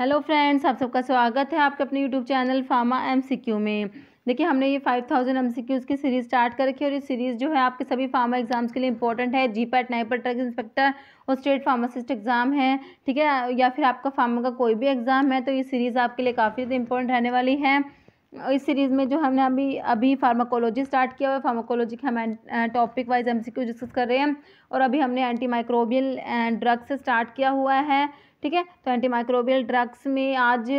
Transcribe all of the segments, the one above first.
Hello friends आप सबका स्वागत है आपके अपने यूट्यूब चैनल फार्मा एमसीक्यू में देखिए हमने ये फाइव थाउजेंड एम की सीरीज़ स्टार्ट कर रखी है और ये सीरीज़ जो है आपके सभी फार्मा एग्जाम्स के लिए इंपॉर्टेंट है GPAT NIPER drug inspector और स्टेट फार्मासिस्ट एग्ज़ाम है ठीक है या फिर आपका फार्मा का कोई भी एग्ज़ाम है तो ये सीरीज़ आपके लिए काफ़ी ज़्यादा इंपॉर्टेंट रहने वाली है इस सीरीज़ में जो हमने अभी अभी फार्माकोलॉजी स्टार्ट किया हुआ है फार्माकोलॉजी के हम टॉपिक वाइज एमसीक्यू डिस्कस कर रहे हैं और अभी हमने एंटी माइक्रोबियल ड्रग्स स्टार्ट किया हुआ है ठीक है तो एंटीमाइक्रोबियल ड्रग्स में आज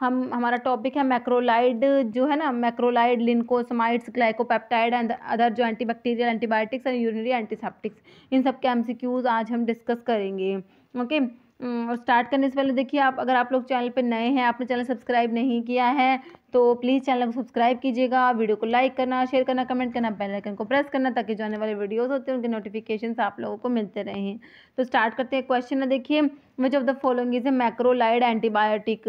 हम हमारा टॉपिक है मैक्रोलाइड जो है ना macrolide lincosamides glycopeptide and other जो antibacterial antibiotics and urinary antiseptics इन सब के एम आज हम डिस्कस करेंगे ओके हम्म, और स्टार्ट करने से पहले देखिए आप अगर आप लोग चैनल पर नए हैं आपने चैनल सब्सक्राइब नहीं किया है तो प्लीज़ चैनल को सब्सक्राइब कीजिएगा वीडियो को लाइक करना शेयर करना कमेंट करना बेल आइकन को प्रेस करना ताकि जो आने वाले वीडियोस होते हैं उनके नोटिफिकेशन आप लोगों को मिलते रहें तो स्टार्ट करते हैं क्वेश्चन है देखिए which of the following is a macrolide antibiotic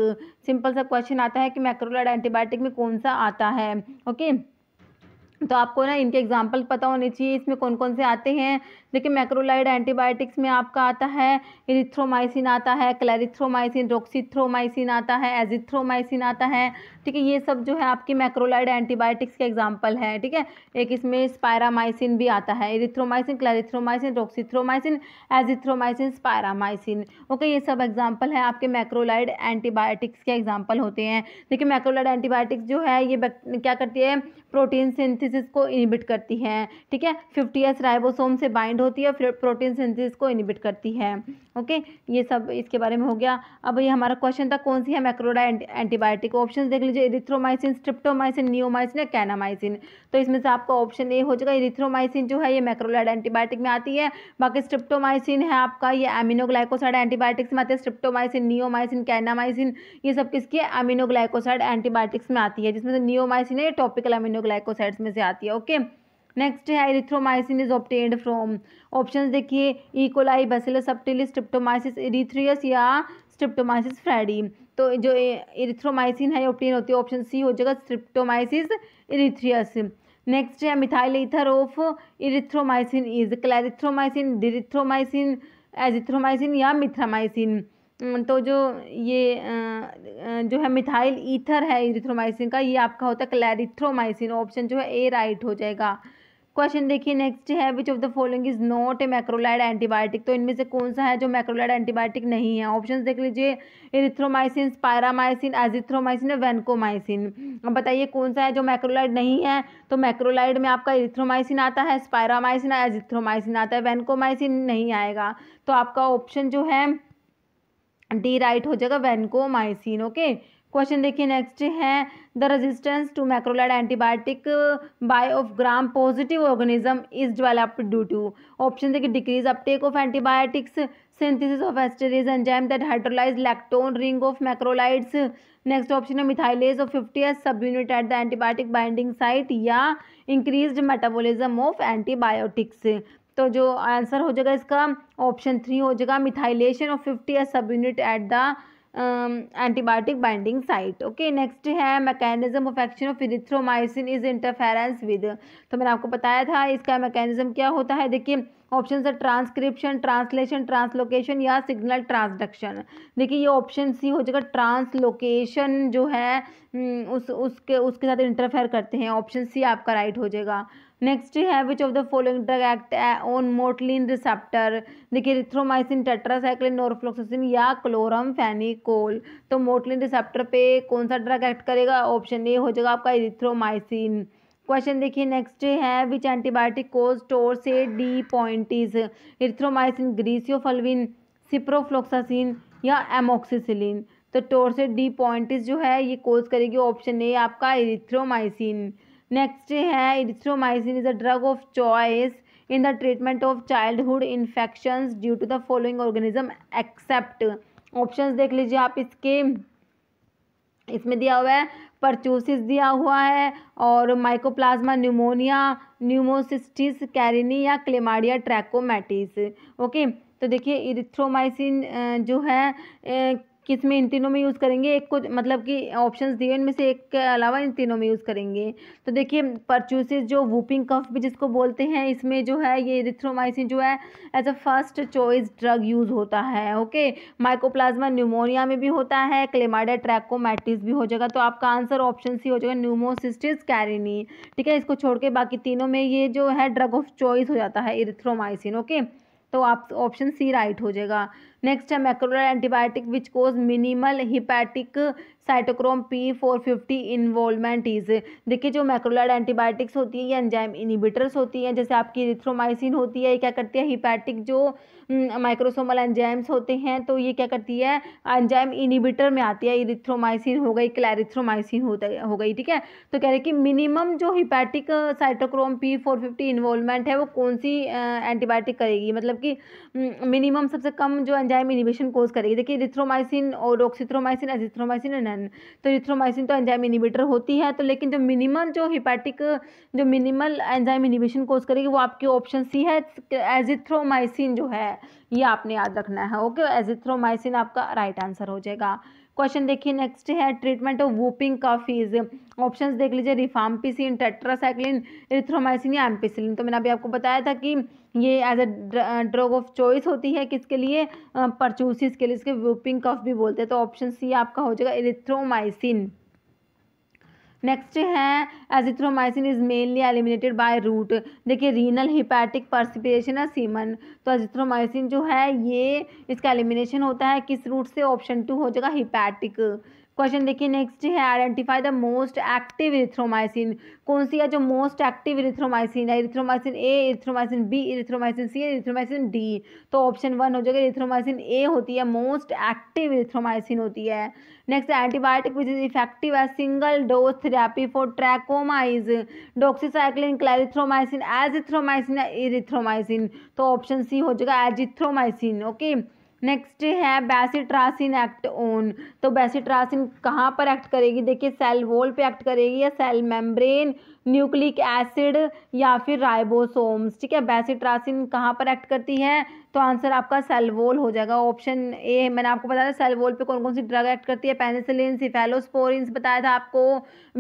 simple सा क्वेश्चन आता है कि मैक्रोलाइड एंटीबायोटिक में कौन सा आता है ओके okay? तो आपको ना इनके एग्जाम्पल पता होने चाहिए इसमें कौन कौन से आते हैं देखिए मैक्रोलाइड एंटीबायोटिक्स में आपका आता है इरिथ्रोमाइसिन आता है क्लैरिथ्रोमाइसिन रोक्सीथ्रोमाइसिन आता है एजिथ्रोमाइसिन आता है ठीक है ये सब जो है आपकी मैक्रोलाइड एंटीबायोटिक्स के एग्जाम्पल है ठीक है एक इसमें स्पायरामाइसिन भी आता है erythromycin clarithromycin roxithromycin azithromycin spiramycin okay ये सब एग्जाम्पल है आपके मैक्रोलाइड एंटीबायोटिक्स के एग्जाम्पल होते हैं देखिए मैक्रोलाइड एंटीबायोटिक्स जो है ये क्या करती है प्रोटीन सिंथ सिंथेसिस को इनिबिट करती है ठीक है फिफ्टी एस राइबोसोम से बाइंड होती है फिर प्रोटीन सिंथेसिस को इनिबिट करती है ओके ये सब इसके बारे में हो गया अब ये हमारा क्वेश्चन था कौन सी है मैक्रोडा एंटीबायोटिक ऑप्शन देख लीजिए इरिथ्रोमाइसिन स्ट्रिप्टोमाइसिन नियोमाइसिन या कैनामाइसिन तो इसमें से आपका ऑप्शन ए हो जाएगा इरिथ्रोमाइसिन जो है ये मैक्रोलाइड एंटीबायोटिक में आती है बाकी स्ट्रिप्टोमाइसिन है आपका ये एमिनोग्लाइकोसाइड एंटीबायोटिक्स में आती है स्ट्रिप्टोमाइसिन नियोमाइसिन कैनामाइसिन ये सब किसकी एमिनोग्लाइकोसाइड एंटीबायोटिक्स में आती है जिसमें से नियोमाइसिन है ये टॉपिकल एमिनोग्लाइकोसाइड्स में से आती है ओके नेक्स्ट है erythromycin is obtained from options देखिए E coli bacillus subtilis streptomyces erythreus या स्ट्रिप्टोमाइसिस फ्रेडी तो जो इरिथ्रोमाइसिन है ऑप्टेन होती है ऑप्शन सी हो जाएगा स्ट्रिप्टोमाइसिस इरिथ्रियस नेक्स्ट है methyl ether of erythromycin is clarithromycin dirithromycin azithromycin या मिथ्रामाइसिन तो जो ये जो है मिथाइल ईथर है इरिथ्रोमाइसिन का ये आपका होता है क्लैरिथ्रोमाइसिन ऑप्शन जो है ए राइट हो जाएगा क्वेश्चन देखिए नेक्स्ट है which of the following is not a macrolide antibiotic तो इनमें से कौन सा है जो मैक्रोलाइड एंटीबायोटिक नहीं है ऑप्शन देख लीजिए इरिथ्रोमाइसिन स्पायरामाइसिन एजिथ्रोमाइसिन और वेनकोमाइसिन अब बताइए कौन सा है जो मैक्रोलाइड नहीं है तो मैक्रोलाइड में आपका इरिथ्रोमाइसिन आता है स्पायरामाइसिन एजिथ्रोमाइसिन आता है वेनकोमाइसिन नहीं आएगा तो आपका ऑप्शन जो है डी राइट हो जाएगा वेनकोमाइसिन ओके क्वेश्चन देखिए नेक्स्ट है the resistance to macrolide antibiotic by of gram positive organism is developed due to option देखिए decrease uptake of antibiotics synthesis of esterase enzyme that hydrolyse lactone ring of macrolides next option है methylase of fifty S subunit at the antibiotic binding site या increase metabolism of antibiotics तो जो answer हो जाएगा इसका option three हो जाएगा methylation of fifty S subunit at the antibiotic binding site okay next है mechanism of action of erythromycin is interference with तो मैंने आपको बताया था इसका मैकेनिज्म क्या होता है देखिए ऑप्शन है ट्रांसक्रिप्शन ट्रांसलेशन ट्रांसलोकेशन या सिग्नल ट्रांसडक्शन देखिए ये ऑप्शन सी हो जाएगा ट्रांसलोकेशन जो है हम्म, उस उसके उसके साथ इंटरफेयर करते हैं ऑप्शन सी आपका राइट हो जाएगा नेक्स्ट है which of the following drug act on motilin receptor देखिए रिथ्रोमाइसिन टेट्रासाइक्लिन नोरफ्लोक्सिन या क्लोरम फेनिकोल तो मोटलिन रिसेप्टर पे कौन सा ड्रग एक्ट करेगा ऑप्शन ए हो जाएगा आपका रिथ्रोमाइसिन क्वेश्चन देखिए नेक्स्ट है विच antibiotic cause torsades de pointes erythromycin griseofulvin ciprofloxacin या एमोक्सिसिलिन तो टोर से डी पॉइंटिस जो है ये कोज करेगी ऑप्शन ए आपका इरिथ्रोमाइसिन नेक्स्ट है erythromycin is a drug of choice in the treatment of childhood infections due to the following organism except option देख लीजिए आप इसके इसमें दिया हुआ है परचूसिस दिया हुआ है और माइकोप्लाज्मा न्यूमोनिया न्यूमोसिस्टिस कैरिनी या क्लेमाडिया ट्रैकोमेटिस ओके तो देखिए इरिथ्रोमाइसिन जो है किस में इन तीनों में यूज़ करेंगे एक को मतलब कि ऑप्शंस दिए इनमें से एक के अलावा इन तीनों में यूज़ करेंगे तो देखिए परचूसिस जो वूपिंग कफ भी जिसको बोलते हैं इसमें जो है ये रिथ्रोमाइसिन जो है as a first choice drug use होता है ओके माइकोप्लाज्मा न्यूमोनिया में भी होता है क्लेमाडा ट्रैकोमैटिस भी हो जाएगा तो आपका आंसर ऑप्शन सी हो जाएगा न्यूमोसिस्टिस कैरिनी ठीक है इसको छोड़ के बाकी तीनों में ये जो है ड्रग ऑफ चॉइस हो जाता है इरिथ्रोमाइसिन ओके तो आप ऑप्शन सी राइट हो जाएगा नेक्स्ट है macrolide antibiotic which cause minimal hepatic cytochrome P four fifty involvement is देखिए जो मैक्रोलाइड एंटीबायोटिक्स होती है ये एंजाइम इनिबिटर्स होती हैं जैसे आपकी रिथ्रोमाइसिन होती है ये क्या करती है हिपैटिक जो माइक्रोसोमल एंजाइम्स हम्म, होते हैं तो ये क्या करती है एंजाइम इनिबिटर में आती है इरिथ्रोमाइसिन हो गई क्लैरिथ्रोमाइसिन हो गई ठीक है तो कह रहे कि मिनिमम जो hepatic cytochrome P four fifty involvement है वो कौन सी एंटीबायोटिक करेगी मतलब कि मिनिमम हम्म, सबसे कम जो एंजाइम एंजाइम इनिबिशन कोज करेगी देखिए रिथ्रोमाइसिन और ऑक्सीथ्रोमाइसिन एजिथ्रोमाइसिन एंड तो रिथ्रोमाइसिन तो एंजाइम इनिबिटर होती है तो लेकिन जो मिनिमम जो हिपैटिक जो मिनिमल एंजाइम इनिबिशन कोज करेगी वो आपकी ऑप्शन सी है एजिथ्रोमाइसिन जो है ये आपने याद रखना है ओके एजिथ्रोमाइसिन आपका राइट आंसर हो जाएगा क्वेश्चन देखिए नेक्स्ट है treatment of whooping cough is options देख लीजिए रिफाम्पिसिन टेट्रासाइक्लिन रिथ्रोमाइसिन या एम्पिसिलिन तो मैंने अभी आपको बताया था कि ये as a drug of choice होती है किसके लिए परचूसिस uh, के लिए इसके व्यूपिंग कफ भी बोलते हैं तो ऑप्शन सी आपका हो जाएगा इरिथ्रोमाइसिन नेक्स्ट है azithromycin is mainly eliminated by route देखिए रीनल हिपैटिक परसिपेशन है सीमन तो एजिथ्रोमाइसिन जो है ये इसका एलिमिनेशन होता है किस रूट से ऑप्शन टू हो जाएगा हिपैटिक क्वेश्चन देखिए नेक्स्ट है identify the most active erythromycin कौन सी है जो मोस्ट एक्टिव इरिथ्रोमाइसिन है erythromycin A erythromycin B erythromycin C erythromycin D तो ऑप्शन वन हो जाएगा इरिथ्रोमाइसिन ए होती है मोस्ट एक्टिव इरिथ्रोमाइसिन होती है next antibiotic which is effective है single dose therapy for trachoma is doxycycline clarithromycin azithromycin या इरिथ्रोमाइसिन तो ऑप्शन सी हो जाएगा एजिथ्रोमाइसिन ओके okay? नेक्स्ट है बैसिट्रासिन एक्ट ऑन तो बैसिट्रासिन कहाँ पर एक्ट करेगी देखिए सेल वॉल पे एक्ट करेगी या सेल मेम्ब्रेन न्यूक्लिक एसिड या फिर राइबोसोम्स ठीक है बैसिट्रासिन कहाँ पर एक्ट करती है तो आंसर आपका सेल वॉल हो जाएगा ऑप्शन ए मैंने आपको बताया सेल वॉल पे कौन कौन सी ड्रग एक्ट करती है पेनिसिलिन सिफेलोस्पोरिन बताया था आपको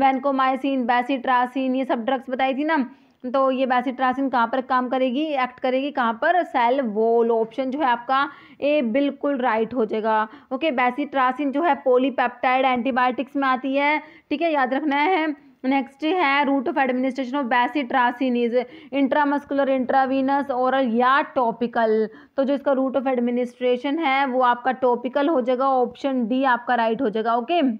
वैनकोमाइसिन बैसिट्रासिन ये सब ड्रग्स बताई थी ना तो ये बैसिट्रासिन कहाँ पर काम करेगी एक्ट करेगी कहाँ पर सेल वोल ऑप्शन जो है आपका ये बिल्कुल राइट हो जाएगा ओके बैसिट्रासिन जो है पोलीपेप्टाइड एंटीबायोटिक्स में आती है ठीक है याद रखना है नेक्स्ट है route of administration of bacitracin is intramuscular intravenous oral या टॉपिकल तो जो इसका रूट ऑफ एडमिनिस्ट्रेशन है वो आपका टॉपिकल हो जाएगा ऑप्शन डी आपका राइट हो जाएगा ओके okay?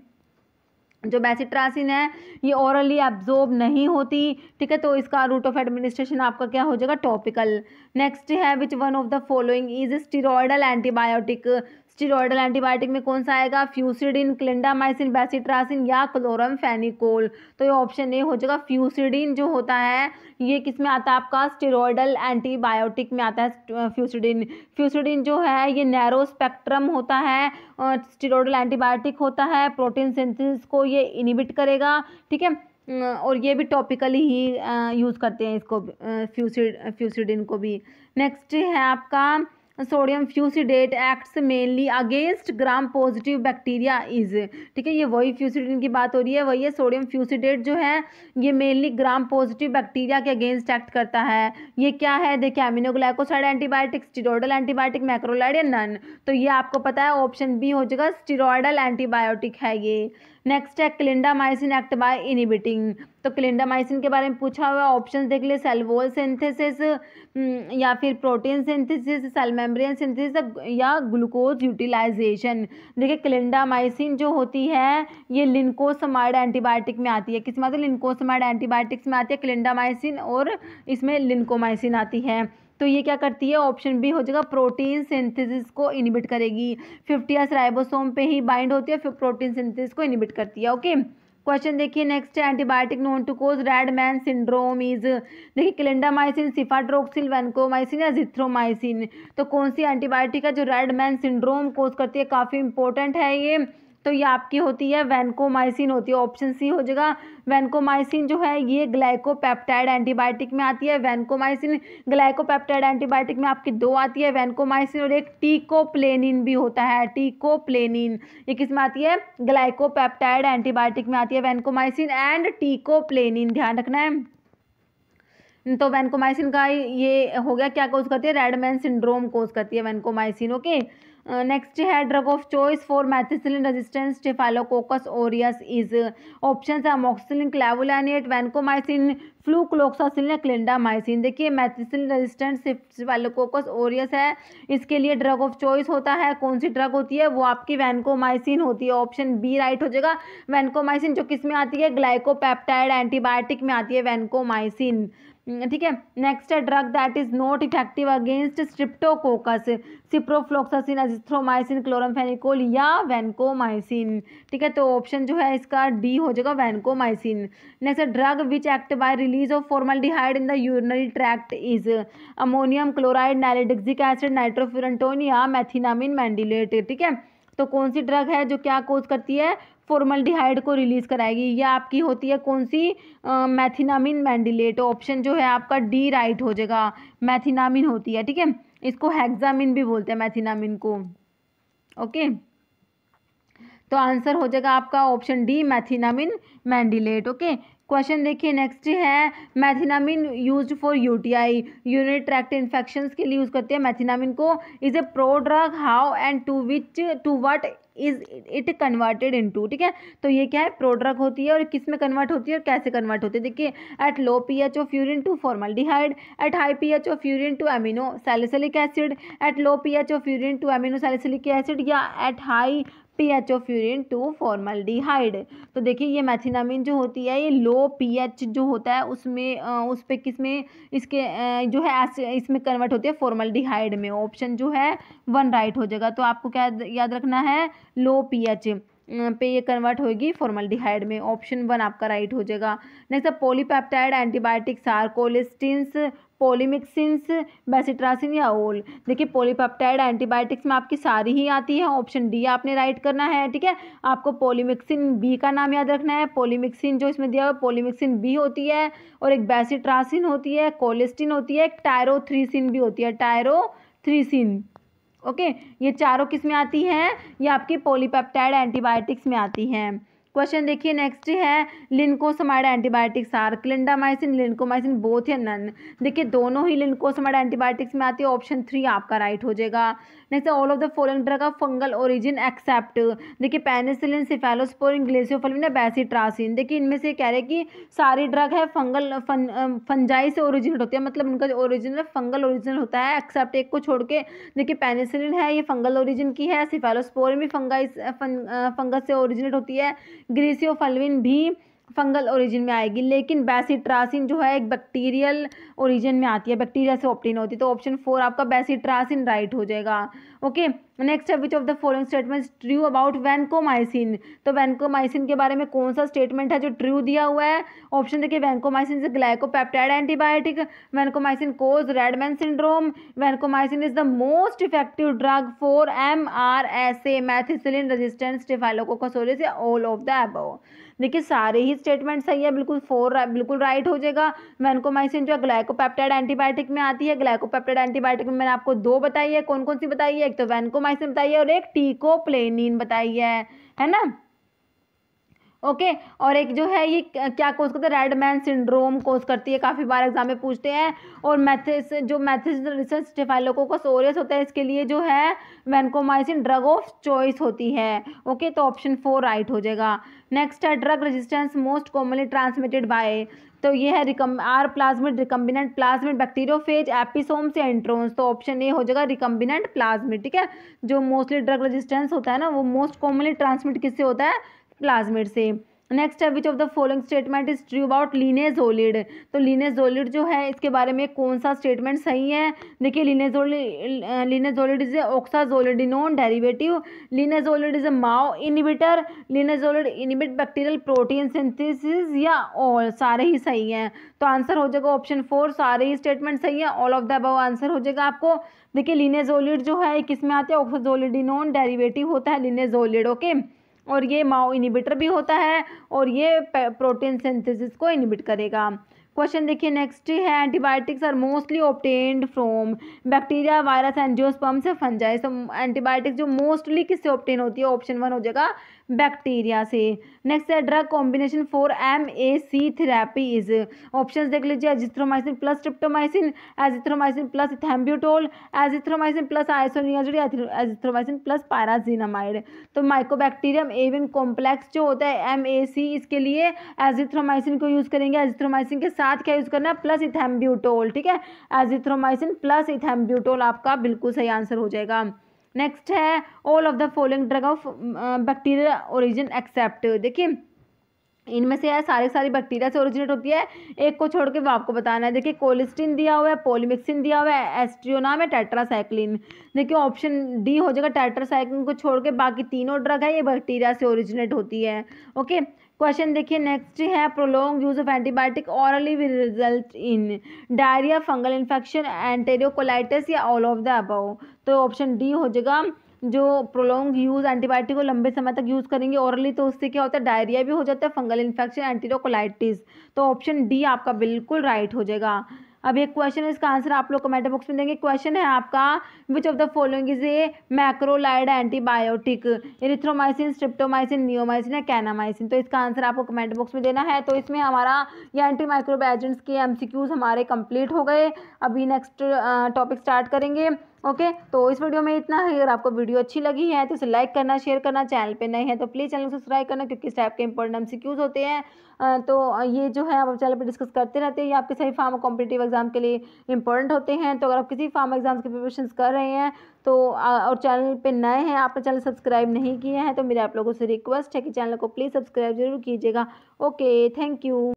जो बेसिट्रासिन है ये ओरली एब्जॉर्ब नहीं होती ठीक है तो इसका रूट ऑफ एडमिनिस्ट्रेशन आपका क्या हो जाएगा टॉपिकल नेक्स्ट है which one of the following is steroidal antibiotic steroidal antibiotic में कौन सा आएगा फ्यूसिडिन क्लिंडामाइसिन बेसिट्रासिन या क्लोरम फेनिकोल तो ये ऑप्शन ए हो जाएगा फ्यूसिडिन जो होता है ये किस में आता है आपका स्टीरोडल एंटीबायोटिक में आता है फ्यूसिडिन फ्यूसिडिन जो है ये नैरो स्पेक्ट्रम होता है स्टीरोडल एंटीबायोटिक होता है प्रोटीन सिंथेसिस को ये इनिबिट करेगा ठीक है और ये भी टॉपिकली ही यूज़ करते हैं इसको फ्यूसिड फ्यूसिडिन को भी नेक्स्ट है आपका sodium fusidate acts mainly against gram positive bacteria is ठीक है ये वही फ्यूसीडेट की बात हो रही है वही है सोडियम फ्यूसिडेट जो है ये मेनली ग्राम पॉजिटिव बैक्टीरिया के अगेंस्ट एक्ट करता है ये क्या है देखिए aminoglycoside antibiotic steroidal antibiotic macrolide या नन तो ये आपको पता है ऑप्शन बी हो जाएगा स्टीरोडल एंटीबायोटिक है ये नेक्स्ट है क्लिंडामाइसिन एक्ट बाय इनिबिटिंग तो क्लिंडामाइसिन के बारे में पूछा हुआ ऑप्शन देख लिया सेल्वोल सिंथेसिस या फिर प्रोटीन सिंथेसिस मेम्ब्रेन सिंथेसिस या ग्लूकोज यूटिलाइजेशन देखिए क्लिंडामाइसिन जो होती है ये लिनकोसमाइड एंटीबायोटिक में आती है किस मतलब लिनकोसमाइड एंटीबायोटिक्स में आती है क्लिंडामाइसिन और इसमें लिनकोमाइसिन आती है तो ये क्या करती है ऑप्शन बी हो जाएगा प्रोटीन सिंथेसिस को इनिबिट करेगी फिफ्टीएस राइबोसोम पे ही बाइंड होती है फिर प्रोटीन सिंथेसिस को इनिबिट करती है ओके क्वेश्चन देखिए नेक्स्ट है antibiotic known to cause red man syndrome is देखिए क्लिंडामाइसिन सिफाड्रोक्सिल वेनकोमाइसिन या जिथ्रोमाइसिन तो कौन सी एंटीबायोटिक है जो रेड मैन सिंड्रोम कोज करती है काफ़ी इंपॉर्टेंट है ये तो ये आपकी होती है वैनकोमाइसिन होती है ऑप्शन सी हो जाएगा वैनकोमाइसिन जो है ये ग्लाइकोपेप्टाइड एंटीबायोटिक में आती है वैनकोमाइसिन ग्लाइकोपेप्टाइड एंटीबायोटिक में आपकी दो आती है वैनकोमाइसिन और एक टीकोप्लेनिन भी होता है टीकोप्लेनिन ये किस में आती है ग्लाइकोपेप्टाइड एंटीबायोटिक में आती है वैनकोमाइसिन एंड टीकोप्लेनिन ध्यान रखना है तो वैनकोमाइसिन का ये हो गया क्या कोज करती है रेडमैन सिंड्रोम कोज करती है vancomycin okay okay? Uh, next head drug of choice for methicillin resistant staphylococcus aureus is uh, options amoxicillin clavulanate vancomycin flucloxacillin है क्लिंडामाइसिन देखिए मेथिसिन रेजिस्टेंट सिप्सिलोकोकस ओरियस है इसके लिए ड्रग ऑफ चॉइस होता है कौन सी ड्रग होती है वो आपकी वैनकोमाइसिन होती है ऑप्शन बी राइट हो जाएगा वैनकोमाइसिन जो किस में आती है ग्लाइकोपेप्टाइड एंटीबायोटिक में आती है वैनकोमाइसिन हम्म, ठीक है नेक्स्ट है drug that is not effective against streptococcus ciprofloxacin azithromycin chloramphenicol या वैनकोमाइसिन ठीक है तो ऑप्शन जो है इसका डी हो जाएगा vancomycin next drug which act by release release of formaldehyde in the urinary tract is ammonium chloride nalidixic acid nitrofurantoin methenamine mandelate ठीक है तो कौन सी ड्रग है जो क्या कोज करती है फॉर्मल्डिहाइड को रिलीज कराएगी या आपकी होती है कौन सी मैथिनामिन मैंडिलेट ऑप्शन जो है आपका डी राइट हो जाएगा मैथिनामिन होती है ठीक है इसको हेक्सामिन भी बोलते हैं मैथिनामिन को ओके तो आंसर हो जाएगा आपका option D methenamine mandelate okay question देखिए नेक्स्ट है मैथिनामिन यूज फॉर यूटीआई यूनिट ट्रैक्ट इन्फेक्शंस के लिए यूज़ करते हैं मैथिनामिन को is a prodrug how and to which to what is it converted into ठीक है तो ये क्या है प्रोड्रग होती है और किस में कन्वर्ट होती है और कैसे कन्वर्ट होती है देखिए at low P H of urine to aldehyde at high P H of urine to amino salicylic acid at low P H of urine to amino salicylic acid या at high pH of urine to formaldehyde तो देखिए ये मैथिनामिन जो होती है ये लो pH जो होता है उसमें उस पर किस में इसके जो है इसमें कन्वर्ट होती है फॉर्मलडिहाइड में ऑप्शन जो है वन राइट हो जाएगा तो आपको क्या याद रखना है लो पीएच पे ये कन्वर्ट होगी फॉर्मलडिहाइड में ऑप्शन वन आपका राइट हो जाएगा next polypeptide antibiotics are colistins polymyxins bacitracin या ओल देखिए पोलीपेप्टाइड एंटीबायोटिक्स में आपकी सारी ही आती है ऑप्शन डी आपने राइट करना है ठीक है आपको पोलीमिक्सिन बी का नाम याद रखना है पोलीमिक्सिन जो इसमें दिया हुआ है पोलीमिक्सिन बी होती है और एक बेसिट्रासिन होती है कोलेस्टिन होती है एक टायरोथ्रीसिन भी होती है टायरोथ्रीसिन ओके ये चारों किस में आती हैं ये आपकी पोलीपेप्टाइड एंटीबायोटिक्स में आती हैं क्वेश्चन देखिए नेक्स्ट है lincosamide antibiotics are clindamycin lincomycin both या नन देखिए दोनों ही लिनकोसमाइड एंटीबायोटिक्स में आती है ऑप्शन थ्री आपका राइट हो जाएगा next all of the following drug of fungal origin except देखिए पेनिसिलिन सिफेलोस्पोरिन ग्लेसियोफलविन बैसीट्रासिन देखिए इनमें से कह रहे हैं कि सारी ड्रग है फंगल फन, फंजाई से ओरिजिनेट होती है मतलब उनका जो ओरिजिनल फंगल ओरिजिनल होता है एक्सेप्ट एक को छोड़ के देखिए पेनिसिलिन है ये फंगल ओरिजिन की है सिफेलोस्पोरिन भी फंगाई फंगस से ओरिजिनेट होती है ग्रीसियो फलविन भी फंगल ओरिजिन में आएगी लेकिन बैसिट्रासिन जो है एक बैक्टीरियल ओरिजिन में आती है बैक्टीरिया से ऑप्टेन होती है तो ऑप्शन फोर आपका बैसिट्रासिन राइट हो जाएगा ओके नेक्स्ट है which of the following statement true about vancomycin तो वैनकोमाइसिन के बारे में कौन सा स्टेटमेंट है जो ट्रू दिया हुआ है ऑप्शन देखिए vancomycin is glycopeptide antibiotic vancomycin cause red man syndrome vancomycin is the most effective drug for M R S A methicillin resistance staphylococcus aureus all of the above देखिए सारे ही स्टेटमेंट सही है बिल्कुल फोर बिल्कुल राइट हो जाएगा वैनकोमाइसिन जो है ग्लाइकोपेप्टाइड एंटीबायोटिक में आती है ग्लाइकोपेप्टाइड एंटीबायोटिक में मैंने आपको दो बताई है कौन कौन सी बताई है एक तो वैनकोमाइसिन बताई है और एक टीकोप्लेनिन बताई है है ना ओके और एक जो है ये क्या कोर्स करता तो है रेडमैन सिंड्रोम कोर्स करती है काफ़ी बार एग्जाम में पूछते हैं और मैथिस जो मैथिस रिसर्च का सोरियस होता है इसके लिए जो है वैनकोमाइसिन ड्रग ऑफ चॉइस होती है ओके तो ऑप्शन फोर राइट हो जाएगा नेक्स्ट है drug resistance most commonly transmitted by तो ये है recom R plasmid recombinant plasmid bacteriophage episome से एंट्रोन्स तो ऑप्शन ए हो जाएगा रिकम्बिनेंट प्लाज्मिड ठीक है जो मोस्टली ड्रग रेजिस्टेंस होता है ना वो मोस्ट कॉमनली ट्रांसमिट किससे होता है प्लाजमेट से नेक्स्ट है which of the following statement is true about linezolid तो लीनेजोलिड जो है इसके बारे में कौन सा स्टेटमेंट सही है देखिए linezolid linezolid is a oxazolidinone derivative linezolid is a MAO inhibitor linezolid inhibit bacterial protein synthesis या ऑल सारे ही सही हैं तो आंसर हो जाएगा ऑप्शन फोर सारे ही स्टेटमेंट सही है all of the above answer हो जाएगा आपको देखिए लीनेजोलिड जो है किस में आते हैं ऑक्साजोलिड नॉन होता है लीनेजोलिड ओके okay? और ये माओ इनिबिटर भी होता है और ये प्रोटीन सिंथेसिस को इनिबिट करेगा क्वेश्चन देखिए नेक्स्ट है antibiotics are mostly obtained from bacteria virus angiosperm से फंजाइस एंटीबायोटिक्स जो मोस्टली किससे ऑप्टेन होती है ऑप्शन वन हो जाएगा बैक्टीरिया से नेक्स्ट है drug combination for M A C therapy is option देख लीजिए azithromycin plus streptomycin azithromycin plus ethambutol azithromycin plus isoniazid azithromycin plus pyrazinamide तो माइकोबैक्टीरियम एवन कॉम्प्लेक्स जो होता है एम ए सी इसके लिए एजिथ्रोमाइसिन को यूज़ करेंगे एजिथ्रोमाइसिन के साथ क्या यूज़ करना है प्लस इथेम्ब्यूटोल ठीक है एजिथ्रोमाइसिन प्लस इथेम्ब्यूटोल आपका बिल्कुल सही आंसर हो जाएगा नेक्स्ट है all of the following drug of bacteria origin except देखिए इनमें से है सारे सारी बैक्टीरिया से ओरिजिनेट होती है एक को छोड़ के वो आपको बताना है देखिए कोलिस्टिन दिया हुआ है पोलिमिक्सिन दिया हुआ है एस्ट्रियोनाम है टेट्रासाइक्लिन देखिए ऑप्शन डी हो जाएगा टेट्रासाइक्लिन को छोड़ के बाकी तीनों ड्रग है ये बैक्टीरिया से ओरिजिनेट होती है ओके क्वेश्चन देखिए नेक्स्ट है prolong use of antibiotic orally will result in diarrhoea fungal infection enterocolitis या ऑल ऑफ द अबाउ तो ऑप्शन डी हो जाएगा जो प्रोलोंग यूज़ एंटीबायोटिक को लंबे समय तक यूज़ करेंगे औरली तो उससे क्या होता है डायरिया भी हो जाता है फंगल इन्फेक्शन एंटीरोकोलाइटिस तो ऑप्शन डी आपका बिल्कुल राइट हो जाएगा अब एक क्वेश्चन है इसका आंसर आप लोग कमेंट बॉक्स में देंगे क्वेश्चन है आपका which of the following is a macrolide antibiotic erythromycin streptomycin neomycin या कैनामाइसिन तो इसका आंसर आपको कमेंट बॉक्स में देना है तो इसमें हमारा ये एंटी माइक्रोबाइजेंट्स के एम हमारे कंप्लीट हो गए अभी नेक्स्ट टॉपिक स्टार्ट करेंगे ओके तो इस वीडियो में इतना ही अगर आपको वीडियो अच्छी लगी है तो इसे लाइक करना शेयर करना चैनल पर नए हैं तो प्लीज़ चैनल को सब्सक्राइब करना क्योंकि इस टाइप के इंपॉर्टेंट एमसीक्यूज होते हैं तो ये जो है आप चैनल पर डिस्कस करते रहते हैं ये आपके सही फार्म कॉम्पिटेटिव एग्जाम के लिए इंपॉर्टेंट होते हैं तो अगर आप किसी फार्म एग्जाम की प्रिपरेशन कर रहे हैं तो और चैनल पर नए हैं आपने चैनल सब्सक्राइब नहीं किए हैं तो मेरे आप लोगों से रिक्वेस्ट है कि चैनल को प्लीज़ सब्सक्राइब जरूर कीजिएगा ओके थैंक यू